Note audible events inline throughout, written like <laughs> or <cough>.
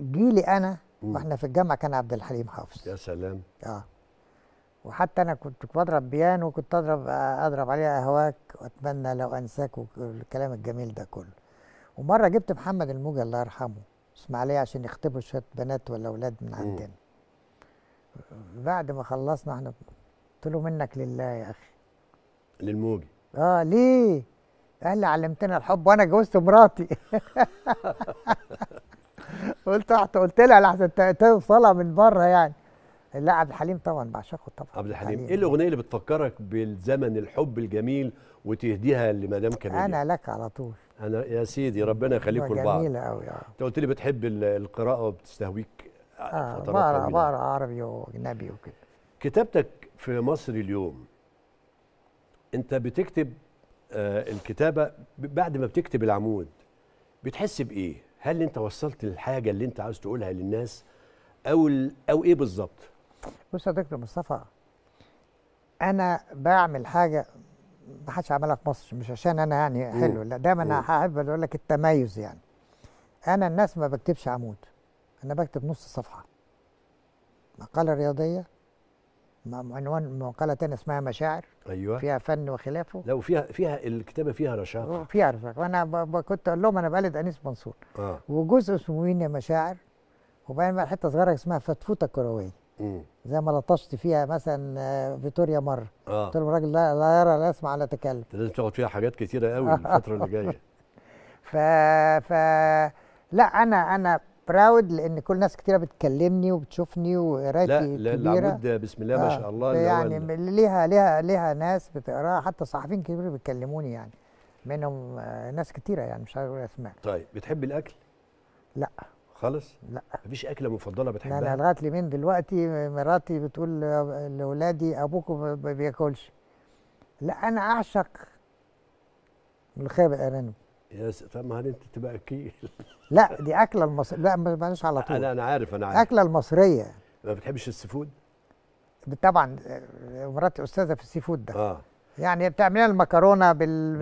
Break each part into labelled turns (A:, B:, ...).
A: جيلي انا واحنا في الجامعه كان عبد الحليم حافظ يا سلام اه وحتى انا كنت بضرب بيانو وكنت اضرب اضرب عليه اهواك واتمنى لو انساك والكلام الجميل ده كله ومره جبت محمد الموجي الله يرحمه عليه عشان يخطبوا شويه بنات ولا اولاد من عندنا بعد ما خلصنا احنا قلت له منك لله يا اخي للموجي اه ليه قال لي علمتنا الحب وانا جوزت مراتي <laughs> قلت رحت قلت لها لحظه توصلها من بره يعني لا عبد الحليم طبعا بعشقه طبعا
B: عبد الحليم ايه يعني. الاغنيه اللي بتفكرك بالزمن الحب الجميل وتهديها لمدام كمال انا
A: لك على طول
B: انا يا سيدي ربنا يخليكم لبعض جميله قوي اه انت قلت لي بتحب القراءه وبتستهويك
A: آه بقرا بقرا عربي واجنبي وكده
B: كتابتك في مصر اليوم انت بتكتب آه الكتابه بعد ما بتكتب العمود بتحس بايه؟ هل انت وصلت الحاجه اللي انت عاوز تقولها للناس او او ايه بالظبط
A: بص يا دكتور مصطفى انا بعمل حاجه ما حدش عملها في مصر مش عشان انا يعني حلو لا دايما انا احب اقول لك التميز يعني انا الناس ما بكتبش عمود انا بكتب نص صفحه مقاله رياضيه عنوان مقاله تانية اسمها مشاعر ايوه فيها فن وخلافه
B: لا وفيها فيها الكتابه
A: فيها رشاقه فيها رشاقه وانا كنت اقول لهم انا بقلد انيس منصور آه. وجزء اسمه مين يا مشاعر وبعدين بقى حته صغيره اسمها فتفوته كرويه زي ما لطشت فيها مثلا آه، فيتوريا مره آه. قلت لهم الراجل لا, لا يرى لا يسمع لا يتكلم
B: لازم تقعد فيها حاجات كثيره قوي الفتره اللي جايه <laughs>
A: ف ف لا انا انا براود لان كل ناس كتيره بتكلمني وبتشوفني وقرايتي لا لا العمود بسم الله ما آه، شاء الله يعني ليها ليها ليها ناس بتقراها حتى صحفيين كبير بيكلموني يعني منهم آه، ناس كتيره يعني مش عارف اسماء
B: طيب بتحب الاكل؟ لا خالص؟ لا مفيش اكله مفضله بتحبها؟ لا انا لغايه
A: اليومين دلوقتي مراتي بتقول لاولادي ابوكم ما بياكلش لا انا اعشق الخابق ارانب
B: يا س... فما انت تبقى اكيل
A: <laughs> لا دي اكله المصريه لا بقاش على طول انا انا
B: عارف انا عارف اكله
A: المصريه
B: ما بتحبش فود
A: طبعا آه، مراتي استاذه في السي فود ده اه يعني بتعملها المكرونه بال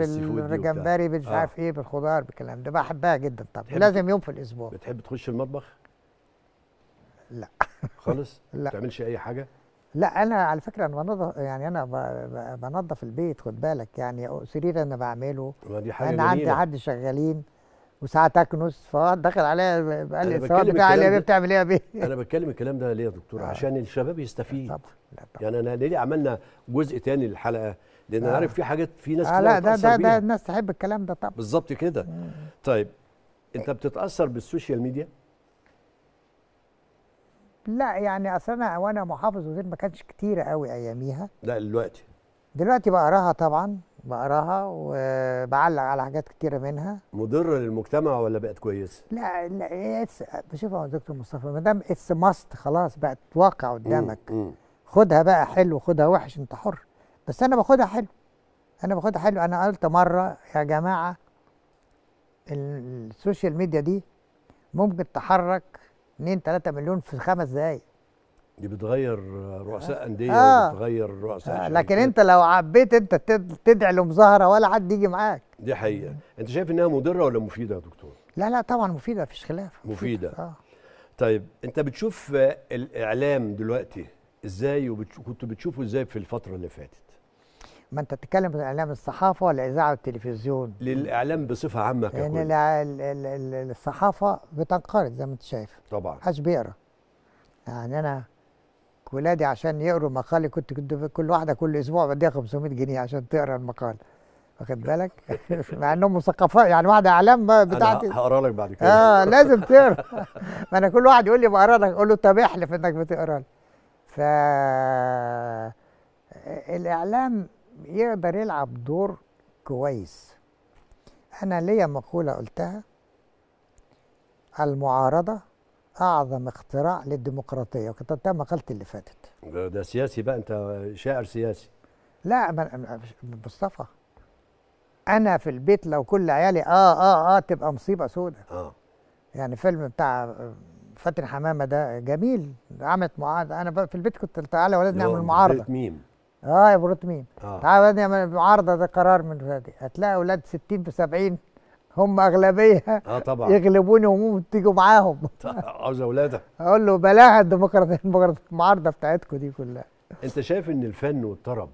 A: بالجمبري مش آه. عارف ايه بالخضار بالكلام ده بحبها جدا طبعا لازم يوم في الاسبوع بتحب تخش المطبخ؟ لا خالص؟ <laughs> لا ما بتعملش اي حاجه؟ لا انا على فكره انا بنظف يعني انا بنظف البيت خد بالك يعني سرير انا بعمله دي حاجة انا عندي حد شغالين وساعات اكنس فدخل عليا قال لي سواء بتاع بتعمل ايه يا بيه <laughs>
B: انا بتكلم الكلام ده ليه يا دكتور آه. عشان الشباب يستفيد طبعا. لا طبعا. يعني انا ليه عملنا جزء تاني للحلقه لان آه. عارف في حاجات في ناس آه لا ده ده, ده الناس
A: تحب الكلام ده طبعا
B: بالظبط كده طيب انت بتتاثر بالسوشيال ميديا
A: لا يعني اصل انا وانا محافظ وزير ما كانش كتير قوي اياميها لا دلوقتي دلوقتي بقراها طبعا بقراها وبعلق على حاجات كتيره منها
B: مضره للمجتمع ولا بقت كويسه؟
A: لا لا بشوفها يا دكتور مصطفى ما دام اتس ماست خلاص بقت واقع قدامك خدها بقى حلو خدها وحش انت حر بس انا باخدها حلو انا باخدها حلو انا قلت مره يا جماعه السوشيال ميديا دي ممكن تحرك 2 3 مليون في خمس دقايق
B: دي بتغير رؤساء آه. انديه آه. وبتغير رؤساء آه.
A: لكن انت لو عبيت انت تدعي لمظاهره ولا حد يجي معاك
B: دي حقيقه انت شايف انها مضره ولا مفيده يا دكتور
A: لا لا طبعا مفيده مفيش خلاف
B: مفيده, مفيدة. آه. طيب انت بتشوف الاعلام دلوقتي ازاي وكنت بتشوفه ازاي في الفتره اللي فاتت
A: ما انت بتتكلم عن اعلام الصحافه ولا اذاعه والتلفزيون
B: للاعلام بصفه عامه يعني ككل
A: يعني الصحافه بتنقرض زي ما انت شايف طبعا حدش بيقرا يعني انا ولادي عشان يقروا مقالي كنت كنت كل واحده كل اسبوع بديها 500 جنيه عشان تقرا المقال واخد <laughs> بالك <laughs> مع انهم مثقفين يعني واحده اعلام بتاعتي هقرا لك بعد كده اه لازم <laughs> تقرا ما انا كل واحد يقول لي بقرا لك اقول له طب احلف انك بتقرا لي ف الاعلام يقدر يلعب دور كويس أنا ليا مقولة قلتها المعارضة أعظم اختراع للديمقراطية وكتبتها مقالتي اللي فاتت
B: ده, ده سياسي بقى
A: أنت شاعر سياسي لا مصطفى أنا في البيت لو كل عيالي آه آه آه تبقى مصيبة سودة آه. يعني فيلم بتاع فاتن حمامة ده جميل عملت معارضة أنا في البيت كنت تعالى ولاد نعمل معارضة ميم اه يا بروتمين آه. تعالوا يا معارضه ده قرار من فادي هتلاقي اولاد 60 في 70 هم اغلبيه اه طبعا يغلبوني تيجوا معاهم <laughs>
B: عاوز اولادك
A: اقول له بلاها الديمقراطيه <laughs> المعارضه بتاعتكم دي كلها
B: انت شايف ان الفن والطرب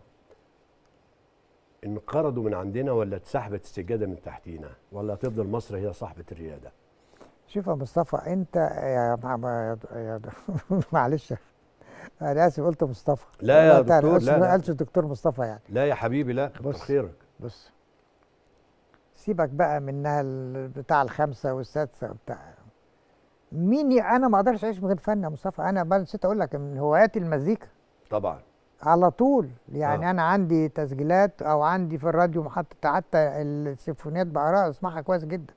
B: انقرضوا من عندنا ولا اتسحبت السجاده من تحتينا ولا هتفضل مصر هي صاحبه الرياده
A: شوف يا مصطفى انت يا <laughs> معلش انا اسف قلت مصطفى لا يا دكتور لا ما قالش الدكتور مصطفى يعني
B: لا يا حبيبي لا كتر خيرك بص
A: سيبك بقى منها بتاع الخمسه والسادسه وبتاع مين انا ما اقدرش اعيش من غير فن يا مصطفى انا بقى نسيت اقول لك من هواياتي المزيكا طبعا على طول يعني آه. انا عندي تسجيلات او عندي في الراديو محطه حتى السيمفونيات بقراها اسمعها كويس جدا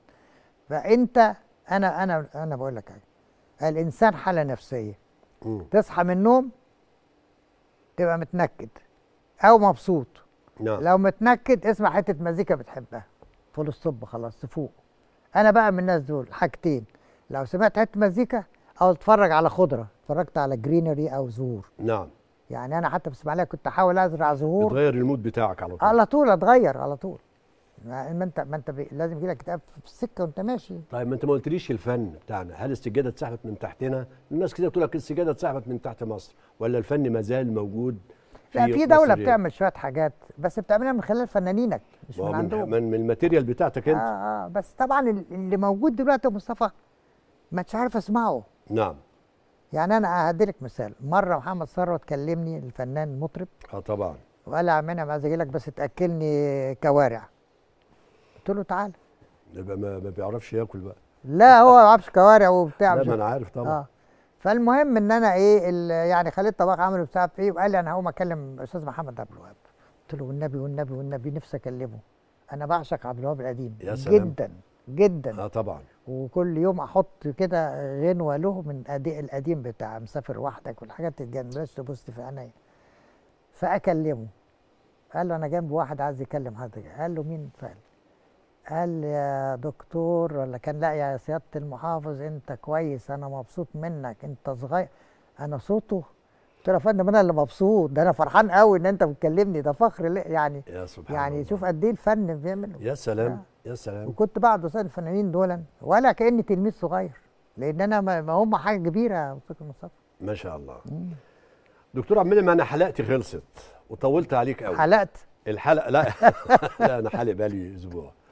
A: فانت انا انا انا بقول لك حاجه الانسان حاله نفسيه تصحى من النوم تبقى متنكد او مبسوط نعم. لو متنكد اسمع حته مزيكا بتحبها فول الصب خلاص تفوق انا بقى من الناس دول حاجتين لو سمعت حته مزيكا او اتفرج على خضره اتفرجت على جرينري او زهور نعم يعني انا حتى في اسماعيليه كنت احاول ازرع زهور
B: تغير المود بتاعك على طول
A: على طول اتغير على طول يعني ما انت ما انت لازم يجي لك اكتئاب في السكه وانت ماشي
B: طيب ما انت ما قلتليش الفن بتاعنا هل السجاده اتسحبت من تحتنا الناس كده بتقول لك السجاده اتسحبت من تحت مصر ولا الفن ما زال موجود
A: في لا في دوله بتعمل شويه حاجات بس بتعملها من خلال فنانينك مش من عندهم من,
B: من الماتيريال بتاعتك انت اه اه
A: بس طبعا اللي موجود دلوقتي يا مصطفى ما انتش عارف اسمعه نعم يعني انا هديلك مثال مره محمد ثروت كلمني الفنان المطرب اه طبعا وقال لي يا عم انا عايز اجي لك بس تاكلني كوارع قلت له تعالى
B: يبقى ما, بيعرفش ياكل بقى
A: لا هو ما بيعرفش كوارع وبتاع لا ما انا عارف طبعا آه. فالمهم ان انا ايه يعني خليت طباخ عمل بتاع ايه وقال لي انا هقوم اكلم استاذ محمد عبد الوهاب قلت له والنبي والنبي والنبي نفسي اكلمه انا بعشق عبد الوهاب القديم يا سلام. جدا جدا اه طبعا وكل يوم احط كده غنوه له من القديم بتاع مسافر وحدك والحاجات الجنبلاش تبص في عينيا فاكلمه قال له انا جنب واحد عايز يكلم حضرتك قال له مين فقال قال يا دكتور ولا كان لا يا سيادة المحافظ أنت كويس أنا مبسوط منك أنت صغير أنا صوته قلت له يا فندم أنا اللي مبسوط ده أنا فرحان قوي إن أنت بتكلمني ده فخر يعني يا سبحان يعني الله. شوف قد إيه الفن بيعمل
B: يا سلام آه. يا سلام
A: وكنت بعد أستاذ الفنانين دول ولا كأني تلميذ صغير لأن أنا ما هم حاجة كبيرة يا استاذ مصطفى
B: ما شاء الله مم. دكتور عبد المنعم أنا حلقتي خلصت وطولت عليك قوي حلقت الحلقة لا <laughs> لا أنا حالق بقالي أسبوع